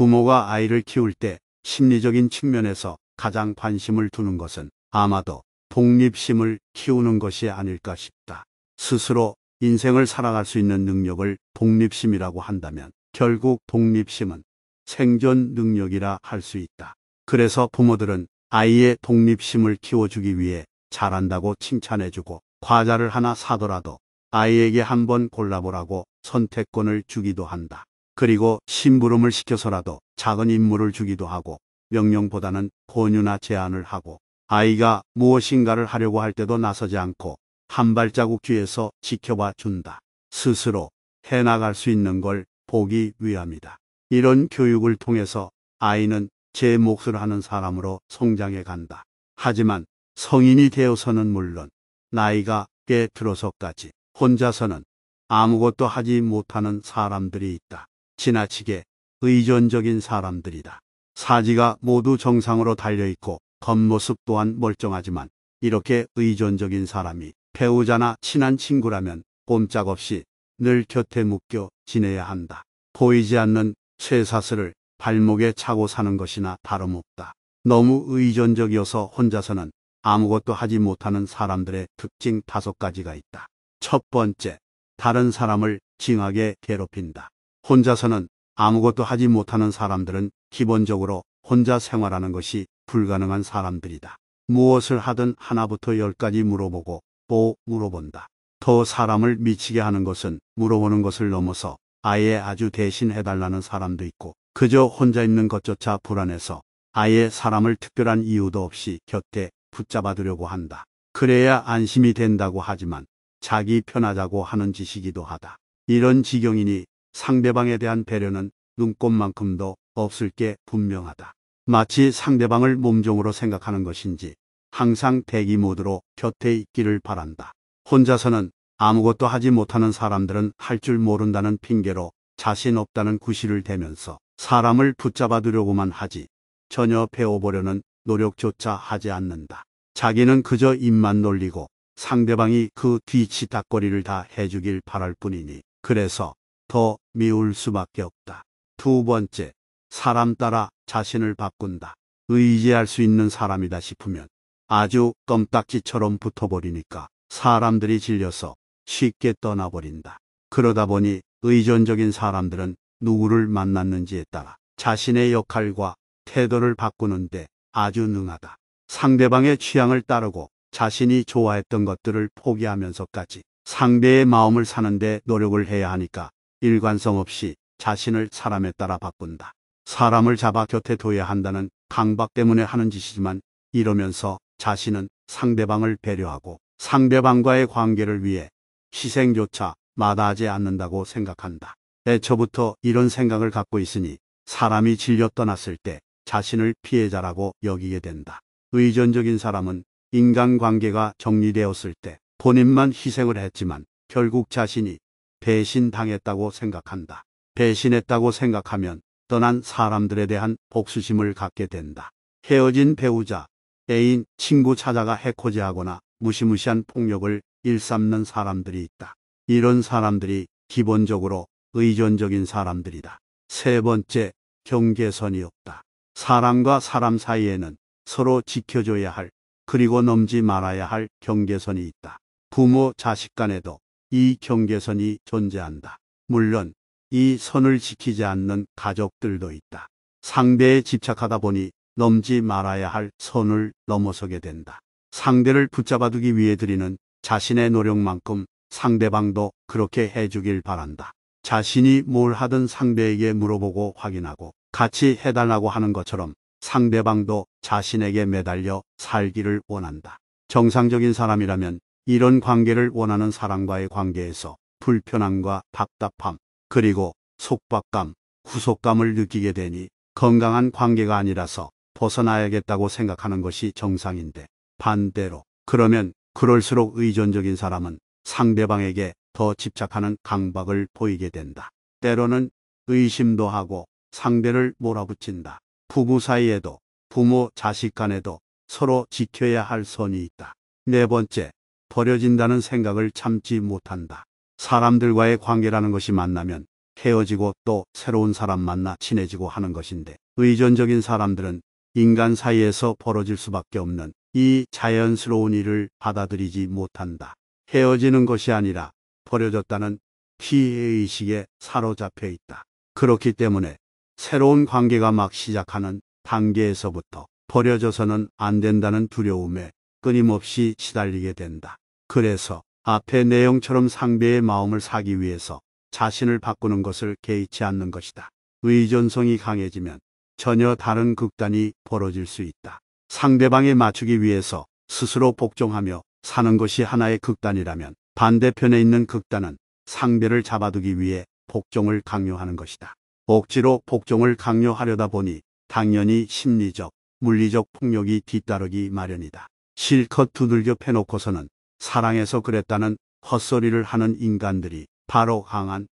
부모가 아이를 키울 때 심리적인 측면에서 가장 관심을 두는 것은 아마도 독립심을 키우는 것이 아닐까 싶다. 스스로 인생을 살아갈 수 있는 능력을 독립심이라고 한다면 결국 독립심은 생존 능력이라 할 수 있다. 그래서 부모들은 아이의 독립심을 키워주기 위해 잘한다고 칭찬해주고 과자를 하나 사더라도 아이에게 한번 골라보라고 선택권을 주기도 한다. 그리고 심부름을 시켜서라도 작은 임무를 주기도 하고 명령보다는 권유나 제안을 하고 아이가 무엇인가를 하려고 할 때도 나서지 않고 한 발자국 뒤에서 지켜봐 준다. 스스로 해나갈 수 있는 걸 보기 위함이다. 이런 교육을 통해서 아이는 제 몫을 하는 사람으로 성장해 간다. 하지만 성인이 되어서는 물론 나이가 꽤 들어서까지 혼자서는 아무것도 하지 못하는 사람들이 있다. 지나치게 의존적인 사람들이다. 사지가 모두 정상으로 달려있고 겉모습 또한 멀쩡하지만 이렇게 의존적인 사람이 배우자나 친한 친구라면 꼼짝없이 늘 곁에 묶여 지내야 한다. 보이지 않는 쇠사슬을 발목에 차고 사는 것이나 다름없다. 너무 의존적이어서 혼자서는 아무것도 하지 못하는 사람들의 특징 다섯 가지가 있다. 첫 번째, 다른 사람을 징하게 괴롭힌다. 혼자서는 아무것도 하지 못하는 사람들은 기본적으로 혼자 생활하는 것이 불가능한 사람들이다. 무엇을 하든 하나부터 열까지 물어보고 또 물어본다. 더 사람을 미치게 하는 것은 물어보는 것을 넘어서 아예 아주 대신 해달라는 사람도 있고 그저 혼자 있는 것조차 불안해서 아예 사람을 특별한 이유도 없이 곁에 붙잡아 두려고 한다. 그래야 안심이 된다고 하지만 자기 편하자고 하는 짓이기도 하다. 이런 지경이니 상대방에 대한 배려는 눈꽃만큼도 없을 게 분명하다. 마치 상대방을 몸종으로 생각하는 것인지 항상 대기 모드로 곁에 있기를 바란다. 혼자서는 아무것도 하지 못하는 사람들은 할 줄 모른다는 핑계로 자신 없다는 구실을 대면서 사람을 붙잡아 두려고만 하지 전혀 배워보려는 노력조차 하지 않는다. 자기는 그저 입만 놀리고 상대방이 그 뒤치닥거리를 다 해주길 바랄 뿐이니 그래서 더 미울 수밖에 없다. 두 번째, 사람 따라 자신을 바꾼다. 의지할 수 있는 사람이다 싶으면 아주 껌딱지처럼 붙어버리니까 사람들이 질려서 쉽게 떠나버린다. 그러다 보니 의존적인 사람들은 누구를 만났는지에 따라 자신의 역할과 태도를 바꾸는데 아주 능하다. 상대방의 취향을 따르고 자신이 좋아했던 것들을 포기하면서까지 상대의 마음을 사는데 노력을 해야 하니까 일관성 없이 자신을 사람에 따라 바꾼다. 사람을 잡아 곁에 둬야 한다는 강박 때문에 하는 짓이지만 이러면서 자신은 상대방을 배려하고 상대방과의 관계를 위해 희생조차 마다하지 않는다고 생각한다. 애초부터 이런 생각을 갖고 있으니 사람이 질려 떠났을 때 자신을 피해자라고 여기게 된다. 의존적인 사람은 인간관계가 정리되었을 때 본인만 희생을 했지만 결국 자신이 배신당했다고 생각한다. 배신했다고 생각하면 떠난 사람들에 대한 복수심을 갖게 된다. 헤어진 배우자, 애인, 친구 찾아가 해코지하거나 무시무시한 폭력을 일삼는 사람들이 있다. 이런 사람들이 기본적으로 의존적인 사람들이다. 세 번째, 경계선이 없다. 사람과 사람 사이에는 서로 지켜줘야 할 그리고 넘지 말아야 할 경계선이 있다. 부모, 자식 간에도 이 경계선이 존재한다. 물론 이 선을 지키지 않는 가족들도 있다. 상대에 집착하다 보니 넘지 말아야 할 선을 넘어서게 된다. 상대를 붙잡아두기 위해 드리는 자신의 노력만큼 상대방도 그렇게 해주길 바란다. 자신이 뭘 하든 상대에게 물어보고 확인하고 같이 해달라고 하는 것처럼 상대방도 자신에게 매달려 살기를 원한다. 정상적인 사람이라면 이런 관계를 원하는 사람과의 관계에서 불편함과 답답함, 그리고 속박감, 구속감을 느끼게 되니 건강한 관계가 아니라서 벗어나야겠다고 생각하는 것이 정상인데 반대로 그러면 그럴수록 의존적인 사람은 상대방에게 더 집착하는 강박을 보이게 된다. 때로는 의심도 하고 상대를 몰아붙인다. 부부 사이에도 부모 자식 간에도 서로 지켜야 할 선이 있다. 네 번째, 버려진다는 생각을 참지 못한다. 사람들과의 관계라는 것이 만나면 헤어지고 또 새로운 사람 만나 친해지고 하는 것인데 의존적인 사람들은 인간 사이에서 벌어질 수밖에 없는 이 자연스러운 일을 받아들이지 못한다. 헤어지는 것이 아니라 버려졌다는 피해의식에 사로잡혀 있다. 그렇기 때문에 새로운 관계가 막 시작하는 단계에서부터 버려져서는 안 된다는 두려움에 끊임없이 시달리게 된다. 그래서 앞의 내용처럼 상대의 마음을 사기 위해서 자신을 바꾸는 것을 개의치 않는 것이다. 의존성이 강해지면 전혀 다른 극단이 벌어질 수 있다. 상대방에 맞추기 위해서 스스로 복종하며 사는 것이 하나의 극단이라면 반대편에 있는 극단은 상대를 잡아두기 위해 복종을 강요하는 것이다. 억지로 복종을 강요하려다 보니 당연히 심리적, 물리적 폭력이 뒤따르기 마련이다. 실컷 두들겨 패놓고서는 사랑해서 그랬다는 헛소리를 하는 인간들이 바로 강한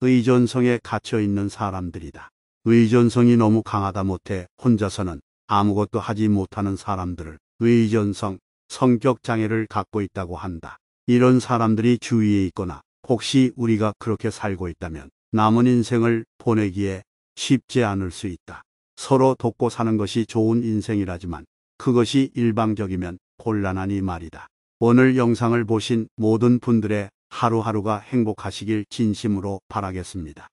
의존성에 갇혀 있는 사람들이다. 의존성이 너무 강하다 못해 혼자서는 아무것도 하지 못하는 사람들을 의존성, 성격 장애를 갖고 있다고 한다. 이런 사람들이 주위에 있거나 혹시 우리가 그렇게 살고 있다면 남은 인생을 보내기에 쉽지 않을 수 있다. 서로 돕고 사는 것이 좋은 인생이라지만 그것이 일방적이면 곤란하니 말이다. 오늘 영상을 보신 모든 분들의 하루하루가 행복하시길 진심으로 바라겠습니다.